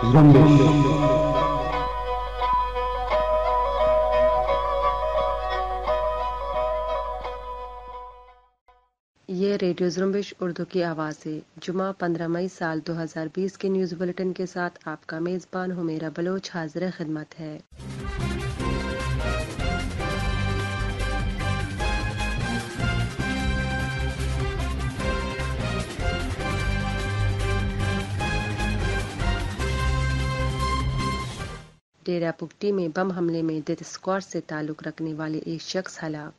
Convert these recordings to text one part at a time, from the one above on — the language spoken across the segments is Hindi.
ये रेडियो जुम्बिश उर्दू की आवाज़ है जुमा 15 मई साल 2020 के न्यूज़ बुलेटिन के साथ आपका मेज़बान हुमेरा बलोच हाजिर खिदमत है डेरा पुट्टी में बम हमले में डेथ स्क्वाड से ताल्लुक रखने वाले एक शख्स हलाक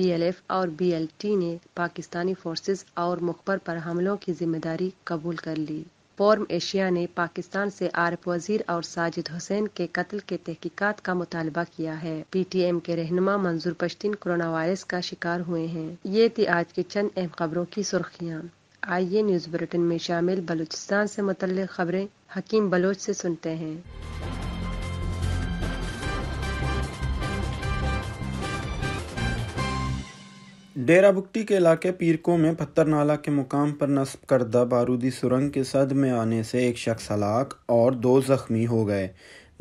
बीएलएफ और बीएलटी ने पाकिस्तानी फोर्सेस और मुखबर पर हमलों की जिम्मेदारी कबूल कर ली फॉर्म एशिया ने पाकिस्तान से आरफ वजीर और साजिद हुसैन के कत्ल के तहकीकात का मुतालबा किया है पीटीएम के रहनुमा मंजूर पश्चिन कोरोना वायरस का शिकार हुए हैं ये थी आज के चंद अहम खबरों की सुर्खियाँ आइए न्यूज बुलेटिन में शामिल बलूचिस्तान से मुतल खबरें हकीम बलोच से सुनते हैं डेरा बुकटी के इलाके पीरको में पत्थर नाला के मुकाम पर नस्ब करदा बारूदी सुरंग के सद में आने से एक शख्स हलाक और दो जख्मी हो गए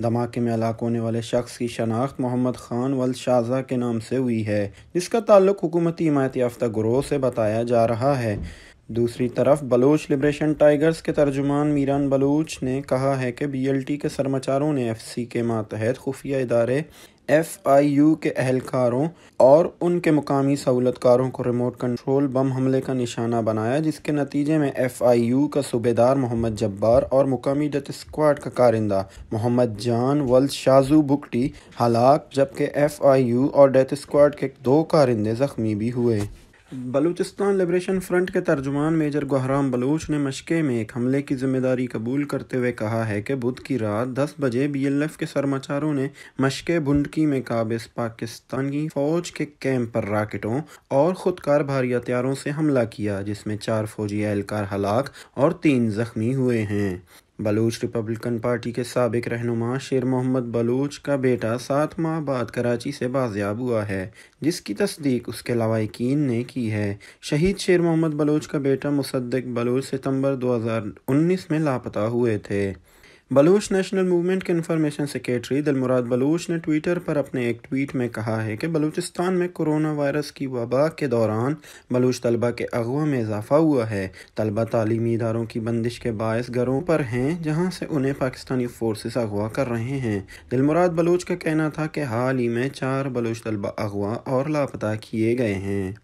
धमाके में हलाक होने वाले शख्स की शनाख्त मोहम्मद खान वल शाहजा के नाम से हुई है जिसका ताल्लुक हुकूमती हिमायत याफ्ता ग्रोह से बताया जा रहा है दूसरी तरफ बलोच लिब्रेशन टाइगर्स के तर्जुमान मीरान बलोच ने कहा है कि बीएलटी के सरमाचारों ने एफसी के मातहत खुफिया इदारे एफ आई यू के अहलकारों और उनके मुकामी सहूलतकारों को रिमोट कंट्रोल बम हमले का निशाना बनाया जिसके नतीजे में एफ आई यू का सूबेदार मोहम्मद जब्बार और मुकामी डेथ स्क्वाड का कारिंदा मोहम्मद जान वल शाजू बुकटी हलाक जबकि एफ आई यू और डेथ स्क्वाड के दो कारिंदे जख्मी भी हुए बलूचिस्तान लिब्रेशन फ्रंट के तर्जुमान मेजर गहराम बलूच ने मशक़े में एक हमले की जिम्मेदारी कबूल करते हुए कहा है कि बुध की रात 10 बजे बीएलएफ के सरमाचारों ने मशक़ भुंडकी में काबिज पाकिस्तानी फौज के कैंप पर राकेटों और खुदकार भारी हथियारों से हमला किया जिसमें चार फौजी एहलकार हलाक और तीन जख्मी हुए हैं बलूच रिपब्लिकन पार्टी के सबक रहनुमा शेर मोहम्मद बलूच का बेटा सात माह बाद कराची से बाजियाब हुआ है जिसकी तस्दीक उसके लवाकिन ने की है शहीद शेर मोहम्मद बलूच का बेटा मुसद्दक बलूच सितंबर 2019 में लापता हुए थे बलूच नेशनल मूवमेंट के इन्फॉर्मेशन सेक्रेटरी दिलमुराद बलूच ने ट्विटर पर अपने एक ट्वीट में कहा है कि बलूचिस्तान में कोरोना वायरस की वबा के दौरान बलूच तलबा के अगवा में इजाफा हुआ है तलबा तालीमी इदारों की बंदिश के बायस घरों पर हैं जहां से उन्हें पाकिस्तानी फोर्सेस अगवा कर रहे हैं दिलमुराद बलूच का कहना था कि हाल ही में चार बलूच तलबा अगवा और लापता किए गए हैं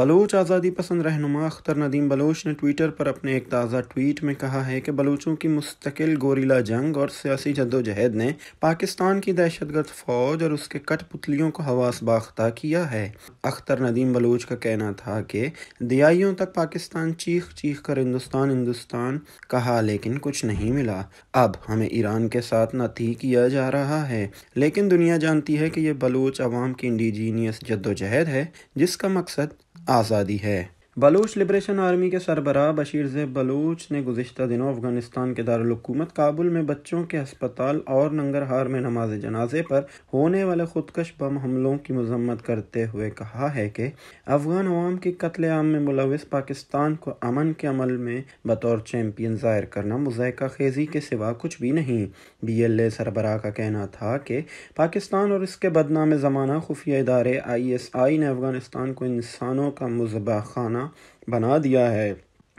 बलूच आज़ादी पसंद रहनुमा अख्तर नदीम बलोच ने ट्विटर पर अपने एक ताज़ा ट्वीट में कहा है कि बलूचों की मुस्तकिल गोरीला जंग और सियासी जद्दोजहद ने पाकिस्तान की दहशतगर्द फौज और उसके कठपुतलियों को हवास बाख्ता किया है अख्तर नदीम बलोच का कहना था कि दियाइयों तक पाकिस्तान चीख चीख कर हिंदुस्तान हिंदुस्तान कहा लेकिन कुछ नहीं मिला अब हमें ईरान के साथ नती किया जा रहा है लेकिन दुनिया जानती है कि यह बलोच अवाम की इंडिजीनियस जद्दोजहद है जिसका मकसद आज़ादी है बलूच लिबरेशन आर्मी के सरबराह बशीर जेब बलूच ने गुजशत दिनों अफगानिस्तान के दारकूमत काबुल में बच्चों के अस्पताल और नंगरहार में नमाज जनाजे पर होने वाले खुदकश बम हमलों की मजम्मत करते हुए कहा है कि अफगान अवाम के आम में मुलविस पाकिस्तान को अमन के अमल में बतौर चैम्पियन ज़ाहिर करना मुजैका खेजी के सिवा कुछ भी नहीं बी एल ए सरबराह का कहना था कि पाकिस्तान और इसके बदनाम ज़माना खुफिया इदारे आई एस आई ने अफगानिस्तान को इंसानों का मुजबा खाना बना बना दिया है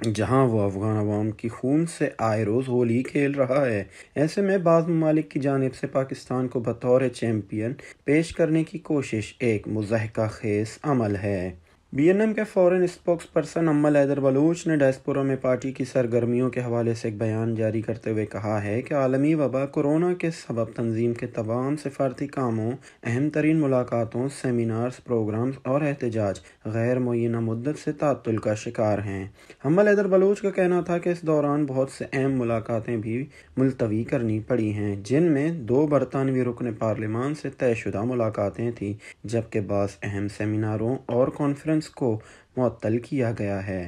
जहाँ वो अफगान अवाम की खून से आए रोज़ होली खेल रहा है ऐसे में बाद ममालिक की जानब से पाकिस्तान को बतौर चैम्पियन पेश करने की कोशिश एक मुजहका खेस अमल है बीएनएम के foreign spokesperson Ammal Haider Baloch ने डायस्पोरा में पार्टी की सरगर्मियों के हवाले से एक बयान जारी करते हुए कहा है कि आलमी वबा कोरोना के सबब तंजीम के तमाम सिफारती कामों अहम तरीन मुलाकातों सेमिनार्स प्रोग्राम्स और एहतजाज गैर मुन मदत से तातुल का शिकार हैं अम्मल हैदर बलूच का कहना था कि इस दौरान बहुत से अहम मुलाकातें भी मुलतवी करनी पड़ी हैं जिनमें दो बरतानवी रुकन पार्लियामान से तयशुदा मुलाकातें थीं जबकि बास अहम सेमिनारों और कॉन्फ्रेंस को मअतल किया गया है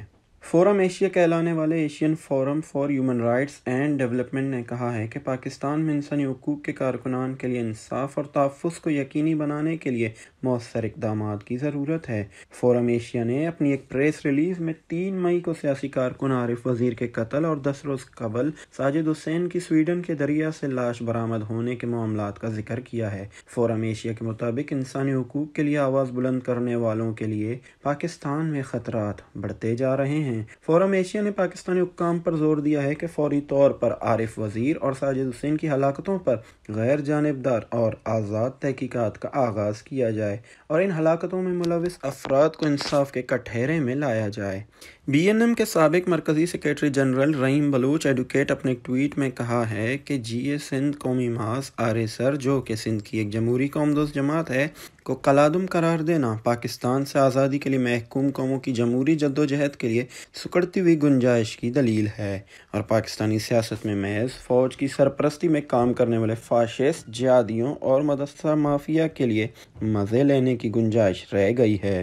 फोरम एशिया कहलाने वाले Asian forum for human rights and development ने कहा है कि पाकिस्तान में इंसानी हकूक़ के कारकुनान के लिए इंसाफ और तहफ़ को यकीनी बनाने के लिए मौसर इकदाम की ज़रूरत है फोरम एशिया ने अपनी एक प्रेस रिलीज में तीन मई को सियासी कारकुन आरिफ वजीर के कत्ल और दस रोज़ कबल साजिद हुसैन की स्वीडन के दरिया से लाश बरामद होने के मामला का जिक्र किया है फोरम एशिया के मुताबिक इंसानी हकूक़ के लिए आवाज़ बुलंद करने वालों के लिए पाकिस्तान में खतरा बढ़ते जा रहे हैं हैं फोरम एशिया ने पाकिस्तानी हुकाम पर जोर दिया है कि फौरी तौर पर आरिफ वजीर और साजिद हुसैन की हलाकतों पर गैर जानबदार और आज़ाद तहकीकत का आगाज़ किया जाए और इन हलाकतों में मुलविस अफराद को इंसाफ के कटहरे में लाया जाए बीएनएम के सबक मरकज़ी secretary general Rahim Baloch advocate अपने ट्वीट में कहा है कि जी ए सिंध कौमी मास आर सर जो कि सिंध की एक जमहूरी कौम दोस्त जमात है को कलादम करार देना पाकिस्तान से आज़ादी के लिए महकूम कौमों की जमहूरी जद्दोजहद के लिए सुकड़ती हुई गुंजाइश की दलील है और पाकिस्तानी सियासत में महज फ़ौज की सरपरस्ती में काम करने वाले फाशिस ज्यादियों और मदरसा माफिया के लिए मज़े लेने की गुंजाइश रह गई है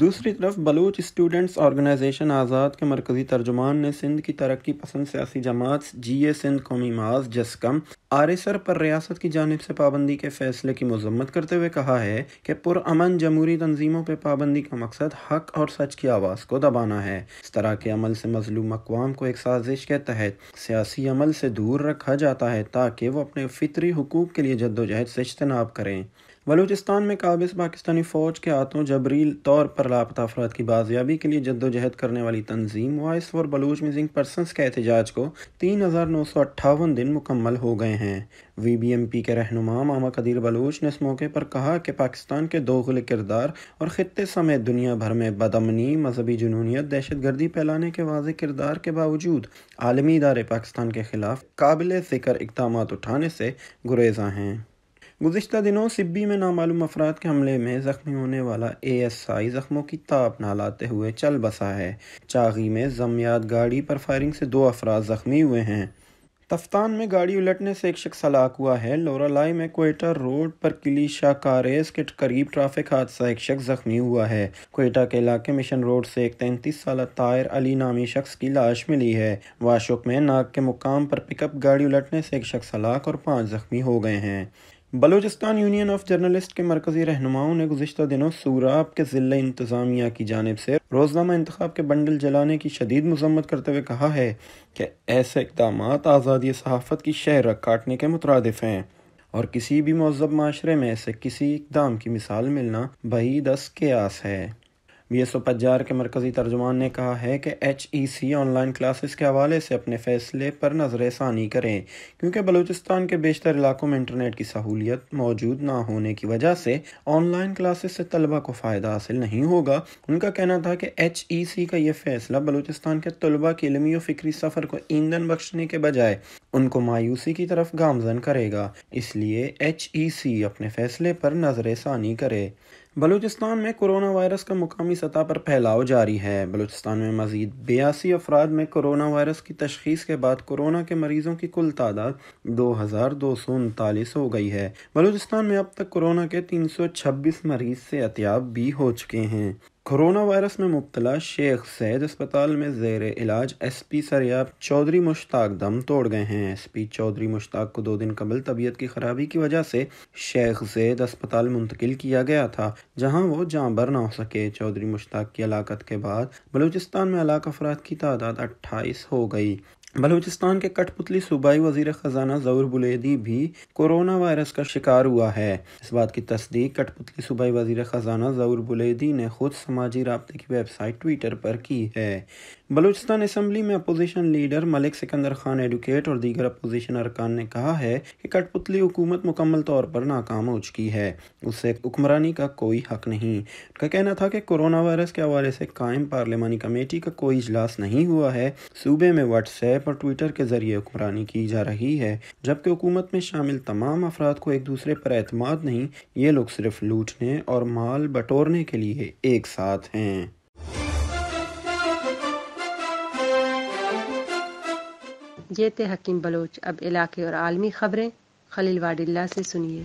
दूसरी तरफ बलूच स्टूडेंट्स ऑर्गेनाइजेशन आज़ाद के मरकज़ी तर्जुमान ने सिंध की तरक्की पसंद सियासी जमात जी ए सिंध कौमी माज जसकम आर एस आर पर रियासत की जानब से पाबंदी के फैसले की मजम्मत करते हुए कहा है कि पुरान जमहूरी तनजीमों पर पाबंदी का मकसद हक और सच की आवाज़ को दबाना है इस तरह के अमल से मजलूम अकवाम को एक साजिश के तहत सियासी अमल से दूर रखा जाता है ताकि वो अपने फितरी हकूक़ के लिए जद्दोजहद से इजतनाब करें बलूचिस्तान में काबिज पाकिस्तानी फ़ौज के हाथों जबरील तौर पर लापता अफराद की बाजियाबी के लिए जद्दोजहद करने वाली तंजीम voice for Baloch missing persons के एहतजाज को तीन हज़ार नौ सौ अट्ठावन दिन मुकम्मल हो गए हैं वी बी एम पी के रहनुमा मामा कदीर बलूच ने इस मौके पर कहा कि पाकिस्तान के दोगले किरदार और ख़त्े समेत दुनिया भर में बदमनी मजहबी जुनूनीत दहशत गर्दी फैलाने के वाज किरदार के बावजूद आलमी इदारे पाकिस्तान के खिलाफ काबिल ज़िक्र इकदाम उठाने से गुरेजा हैं गुजशत दिनों सिब्बी में नामालूम अफराद के हमले में ज़ख्मी होने वाला ए एस आई ज़ख्मों की ताप लाते हुए चल बसा है चागी में जमयात गाड़ी पर फायरिंग से दो अफराद ज़ख्मी हुए हैं तफ्तान में गाड़ी उलटने से एक शख्स हलाक हुआ है लोरालाई में कोयटा रोड पर किली शाह कारेस के करीब ट्रैफिक हादसा एक शख्स जख्मी हुआ है कोयटा के इलाके मिशन रोड से एक तैंतीस साल तायर अली नामी शख्स की लाश मिली है वाशुक में नाक के मुकाम पर पिकअप गाड़ी उलटने से एक शख्स हलाक और पाँच जख्मी हो गए हैं बलूचिस्तान यूनियन ऑफ जर्नलिस्ट के मरकजी रहनुमाओं ने गुजशत दिनों सूराब के ज़िले इंतज़ामिया की जानब से रोज़नामा इंतखब के बंडल जलाने की शदीद मजम्मत करते हुए कहा है कि ऐसे इकदाम आज़ादी सहाफ़त की शहर काटने के मुतरदफ़ हैं और किसी भी महजब माशरे में ऐसे किसी इकदाम की मिसाल मिलना बही दस के आस है बी पजार के मरकज़ी तर्जुमान ने कहा है कि H E C online classes के हवाले से अपने फैसले पर नजर षानी करें क्योंकि बलूचिस्तान के बेशतर इलाकों में इंटरनेट की सहूलियत मौजूद ना होने की वजह से ऑनलाइन क्लासेस से तलबा को फ़ायदा हासिल नहीं होगा उनका कहना था कि एच ई सी का यह फैसला बलूचिस्तान के तलबा के इलमी और फिक्री सफ़र को ईंधन बख्शने के बजाय उनको मायूसी की तरफ गामजन करेगा इसलिए एच ई सी अपने फैसले पर नजर ऐसानी करे बलूचिस्तान में कोरोना वायरस का मुकामी सतह पर फैलाव जारी है बलूचिस्तान में मजीद बयासी अफराद में कोरोना वायरस की तशखीस के बाद कोरोना के मरीजों की कुल तादाद दो हज़ार दो सौ उनतालीस हो गई है बलूचिस्तान में अब तक कोरोना के तीन सौ छब्बीस मरीज से अतियाब भी हो चुके हैं कोरोना वायरस में मुबतला शेख सैद अस्पताल में जेर इलाज एस पी सरयाब चौधरी मुश्ताक दम तोड़ गए हैं एस पी चौधरी मुश्ताक को दो दिन कबल तबीयत की खराबी की वजह से शेख जैद अस्पताल मुंतकिल किया गया था जहां वो जहाँ भर ना हो सके चौधरी मुश्ताक की हलाकत के बाद बलूचिस्तान में हलाक अफराद की तादाद अट्ठाईस हो गई बलूचिस्तान के कठपुतली सूबाई वजीर ख़जाना जऊर बुलेदी भी कोरोना वायरस का शिकार हुआ है इस बात की तस्दीक कठपुतली सूबाई वजीर ख़जाना जऊर बुलेदी ने खुद समाजी रबते की वेबसाइट ट्विटर पर की है बलूचिस्तान असम्बली में opposition leader Malik Sikandar Khan advocate और दीगर अपोजिशन अरकान ने कहा है कि कठपुतली हुकूमत मुकम्मल तौर पर नाकाम हो चुकी है उससे हुक्मरानी का कोई हक नहीं उनका कहना था कि कोरोना वायरस के हवाले से कायम पार्लियामानी कमेटी का कोई इजलास नहीं हुआ है सूबे में व्हाट्सएप पर ट्विटर के जरिए हुक्मरानी की जा रही है जबकि हुकूमत में शामिल तमाम अफराद को एक दूसरे पर एतमाद नहीं ये लोग सिर्फ लूटने और माल बटोरने के लिए एक साथ हैं ये थे हकीम बलोच अब इलाके और आलमी खबरें खलील वाडिल्ला से सुनिए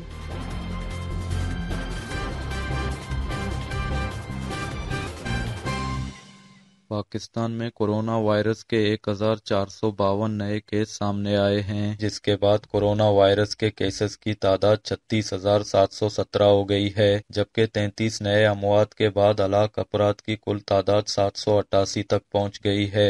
पाकिस्तान में कोरोना वायरस के एक हजार चार सौ बावन नए केस सामने आए हैं जिसके बाद कोरोना वायरस के केसेस की तादाद छत्तीस हजार सात सौ सत्रह हो गई है जबकि 33 नए अमवात के बाद हलाक अपराध की कुल तादाद सात सौ अट्ठासी तक पहुंच गई है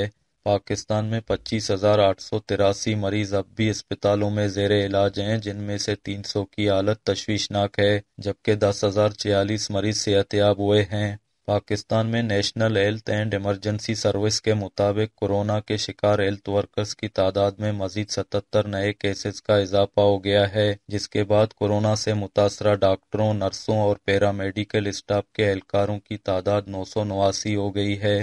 पाकिस्तान में पच्चीस हजार आठ सौ तिरासी मरीज अब भी अस्पतालों में जेर इलाज हैं जिनमें से तीन सौ की हालत तशवीशनाक है जबकि दस हजार छियालीस मरीज सेहतियाब हुए हैं पाकिस्तान में national health and emergency service के मुताबिक कोरोना के शिकार हेल्थ वर्कर्स की तादाद में मजीद सतहत्तर नए केसेस का इजाफा हो गया है जिसके बाद कोरोना से मुतासरा डॉक्टरों नर्सों और पैरामेडिकल स्टाफ के एहलकारों की तादाद नौ सौ नवासी हो गई है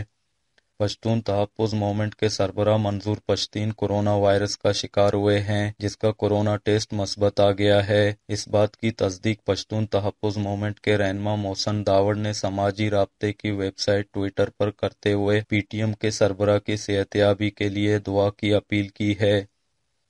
पश्तून तहफ़ुज मूवमेंट के सरबरा मंजूर पश्तीन कोरोना वायरस का शिकार हुए हैं जिसका कोरोना टेस्ट मस्बत आ गया है इस बात की तस्दीक पश्तून तहफ़ुज मूवमेंट के रहनमा मोहसन दावड़ ने समाजी रबते की वेबसाइट ट्विटर पर करते हुए पीटीएम के सरबराह की सेहतयाबी के लिए दुआ की अपील की है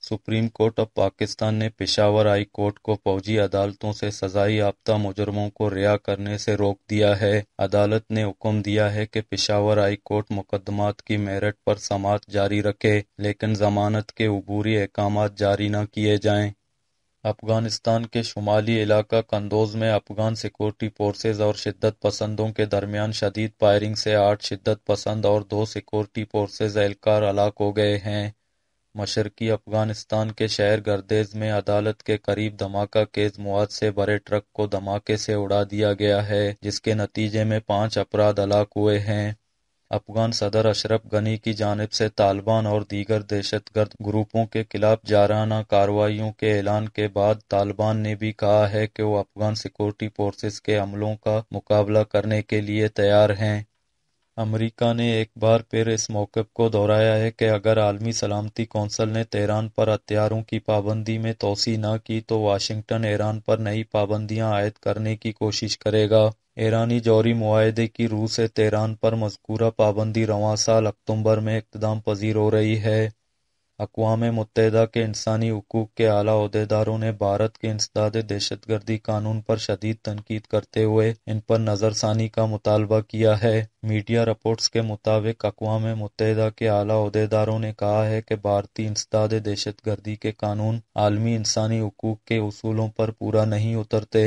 सुप्रीम कोर्ट ऑफ पाकिस्तान ने पेशावर हाई कोर्ट को फौजी अदालतों से सजाई याफ्ता मुजरमों को रिहा करने से रोक दिया है अदालत ने हुक्म दिया है कि पेशावर हाई कोर्ट मुकदमात की मेरिट पर समात जारी रखे लेकिन जमानत के अबूरी अहकाम जारी न किए जाएं अफगानिस्तान के शुमाली इलाका कंदोज में अफगान सिक्योरिटी फोर्सेज और शिद्दत पसंदों के दरमियान शदीद फायरिंग से आठ शिद्दत पसंद और दो सिक्योरिटी फोर्सेज एहलकार हलाक हो गए हैं मशरकी अफगानिस्तान के शहर गर्देज में अदालत के करीब धमाका केस मुआद से भरे ट्रक को धमाके से उड़ा दिया गया है जिसके नतीजे में पांच अपराध हलाक हुए हैं अफगान सदर अशरफ गनी की जानब से तालिबान और दीगर दहशत गर्द ग्रुपों के खिलाफ जाराना कार्रवाइयों के ऐलान के बाद तालिबान ने भी कहा है कि वो अफगान सिक्योरिटी फ़ोर्सेज के हमलों का मुकाबला करने के लिए तैयार हैं अमरीका ने एक बार फिर इस मौक को दोहराया है कि अगर आलमी सलामती कौंसिल ने तेहरान पर हथियारों की पाबंदी में तोसी न की तो वाशिंगटन ईरान पर नई पाबंदियां आयद करने की कोशिश करेगा ईरानी जौहरी माहदे की रूह से तेहरान पर मजकूरा पाबंदी रवा साल अक्टूबर में इकदाम पजीर हो रही है अकवाम मुतहदा के इंसानी हकूक़ के अला अहदेदारों ने भारत के इंसदाद दहशतगर्दी कानून पर शदीद तनकीद करते हुए इन पर नज़रसानी का मुतालबा किया है मीडिया रिपोर्ट्स के मुताबिक अकवाम मुतहदा के अला अहदेदारों ने कहा है कि भारतीय इंसदाद दहशतगर्दी के कानून आलमी इंसानी हकूक़ के असूलों पर पूरा नहीं उतरते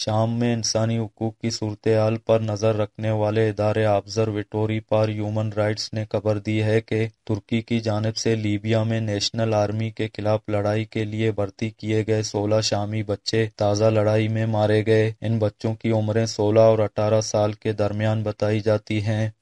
शाम में इंसानी हकूक़ की सूरतहाल पर नजर रखने वाले इदारे ऑब्जर्वेटोरी फॉर ह्यूमन राइट्स ने खबर दी है कि तुर्की की जानब से लीबिया में नेशनल आर्मी के खिलाफ लड़ाई के लिए भर्ती किए गए सोलह शामी बच्चे ताज़ा लड़ाई में मारे गए इन बच्चों की उम्रें सोलह और अठारह साल के दरमियान बताई जाती हैं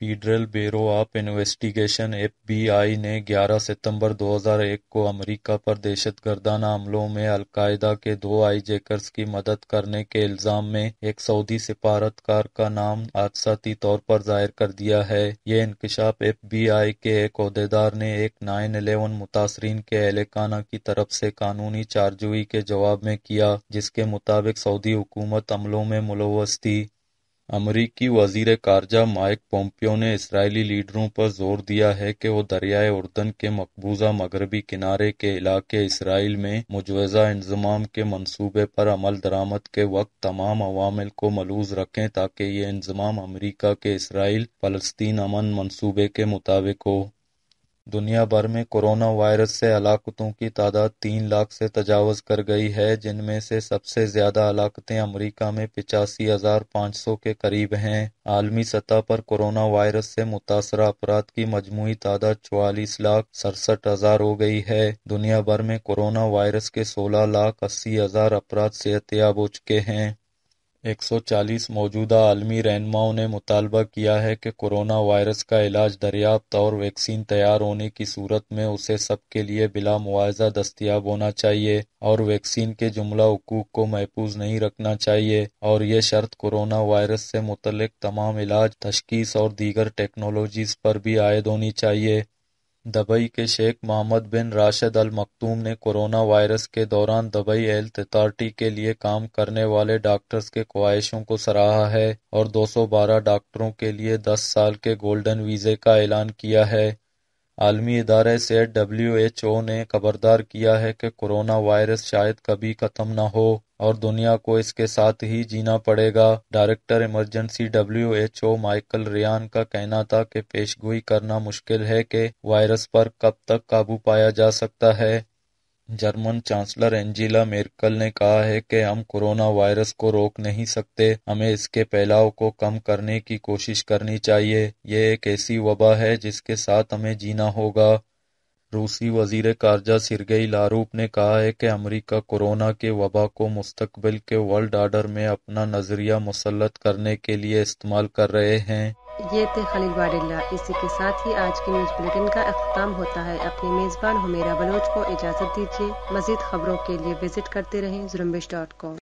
federal bureau of investigation FBI ने ग्यारह सितंबर दो हजार एक को अमेरिका पर दहशत गर्दाना हमलों में अलकायदा के दो जेकर्स की मदद करने के इल्जाम में एक सऊदी सिफारतकार का नाम हादसाती तौर पर जाहिर कर दिया है ये इंकशाफ एफबीआई के एक अहदेदार ने एक नाइन अलेवन मुतासरीन के एहलकाना की तरफ से कानूनी चार्जवी के जवाब में किया जिसके मुताबिक सऊदी हुकूमत हमलों में मुलवस थी अमरीकी वज़ीर ख़ारजा माइक पोम्पियो ने इसराइली लीडरों पर जोर दिया है कि वो दरियाए उर्दन के मकबूजा मगरबी किनारे के इलाके इसराइल में मुजवजा इंजमाम के मंसूबे पर अमल दरामद के वक्त तमाम अवामिल को मलूज रखें ताकि ये इंजमाम अमरीका के इसराइल फ़लस्तीन अमन मंसूबे के मुताबिक हो दुनिया भर में कोरोना वायरस से हलाकतों की तादाद तीन लाख से तजावज कर गई है जिनमें से सबसे ज्यादा हलाकतें अमरीका में पिचासी हजार पाँच सौ के करीब हैं आलमी सतह पर कोरोना वायरस से मुतासर अपराध की मजमू तादाद चवालीस लाख सड़सठ हजार हो गई है दुनिया भर में कोरोना वायरस के सोलह लाख अस्सी हजार अपराध सेहतियाब हो चुके हैं एक सौ चालीस मौजूदा आलमी रहनुमाओं ने मुतालबा किया है कि कोरोना वायरस का इलाज दरियाफ्त और वैक्सीन तैयार होने की सूरत में उसे सबके लिए बिला मुआवजा दस्तियाब होना चाहिए और वैक्सीन के जुमला हकूक को महफूज नहीं रखना चाहिए और ये शर्त कोरोना वायरस से मुतलक तमाम इलाज तशखीस और दीगर टेक्नोलॉजीज पर भी आयद होनी चाहिए दुबई के शेख मोहम्मद बिन राशिद अल मखतूम ने कोरोना वायरस के दौरान दुबई हेल्थ अथॉरिटी के लिए काम करने वाले डॉक्टर्स के ख्वाहिशों को सराहा है और 212 डॉक्टरों के लिए 10 साल के गोल्डन वीजे का ऐलान किया है आलमी इदारे से डब्ल्यू एच ओ ने खबरदार किया है कि कोरोना वायरस शायद कभी खत्म न हो और दुनिया को इसके साथ ही जीना पड़ेगा director emergency W H O Michael Ryan का कहना था कि पेशगोई करना मुश्किल है कि वायरस पर कब तक काबू पाया जा सकता है जर्मन चांसलर एंजेला मेरकल ने कहा है कि हम कोरोना वायरस को रोक नहीं सकते, हमें इसके फैलाव को कम करने की कोशिश करनी चाहिए। यह एक ऐसी वबा है जिसके साथ हमें जीना होगा। रूसी वजीर खारजा सिरगई लारूप ने कहा है कि अमेरिका कोरोना के वबा को मुस्तकबिल के वर्ल्ड आर्डर में अपना नजरिया मुसलत करने के लिए इस्तेमाल कर रहे हैं ये थे खलील वाडिल्ला इसी के साथ ही आज की न्यूज बुलेटिन का अख्ताम होता है अपने मेज़बान हमेरा बलोच को इजाज़त दीजिए मजीद खबरों के लिए विजिट करते रहें जुरम्बिश डॉट कॉम